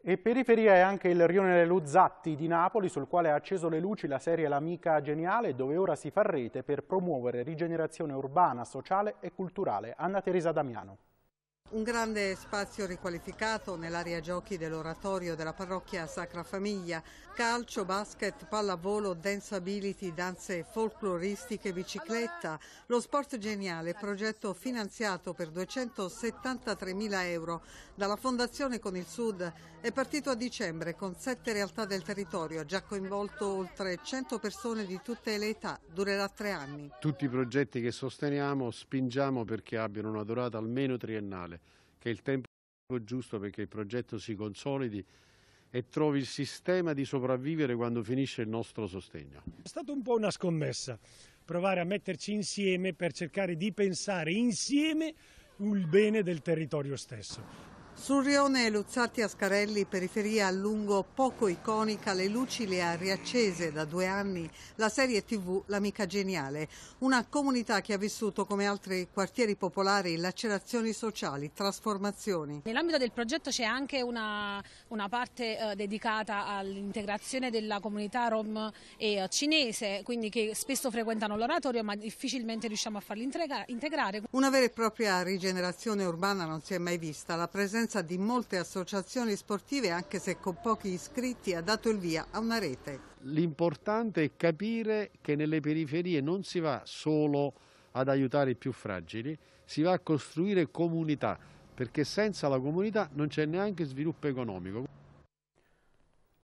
E periferia è anche il rione Luzzatti di Napoli, sul quale ha acceso le luci la serie L'Amica Geniale, dove ora si fa rete per promuovere rigenerazione urbana, sociale e culturale. Anna Teresa Damiano. Un grande spazio riqualificato nell'area giochi dell'oratorio della parrocchia Sacra Famiglia, calcio, basket, pallavolo, dance ability, danze folcloristiche, bicicletta, lo sport geniale, progetto finanziato per 273 mila euro dalla Fondazione con il Sud, è partito a dicembre con sette realtà del territorio, già coinvolto oltre 100 persone di tutte le età, durerà tre anni. Tutti i progetti che sosteniamo spingiamo perché abbiano una durata almeno triennale credere che il tempo è giusto perché il progetto si consolidi e trovi il sistema di sopravvivere quando finisce il nostro sostegno. È stata un po' una scommessa provare a metterci insieme per cercare di pensare insieme il bene del territorio stesso. Sul rione Luzzatti Ascarelli, periferia a lungo poco iconica, le luci le ha riaccese da due anni la serie tv L'Amica Geniale, una comunità che ha vissuto come altri quartieri popolari lacerazioni sociali, trasformazioni. Nell'ambito del progetto c'è anche una, una parte eh, dedicata all'integrazione della comunità rom e eh, cinese, quindi che spesso frequentano l'oratorio ma difficilmente riusciamo a farli integra integrare. Una vera e propria rigenerazione urbana non si è mai vista, la presenza presenza di molte associazioni sportive, anche se con pochi iscritti, ha dato il via a una rete. L'importante è capire che nelle periferie non si va solo ad aiutare i più fragili, si va a costruire comunità, perché senza la comunità non c'è neanche sviluppo economico.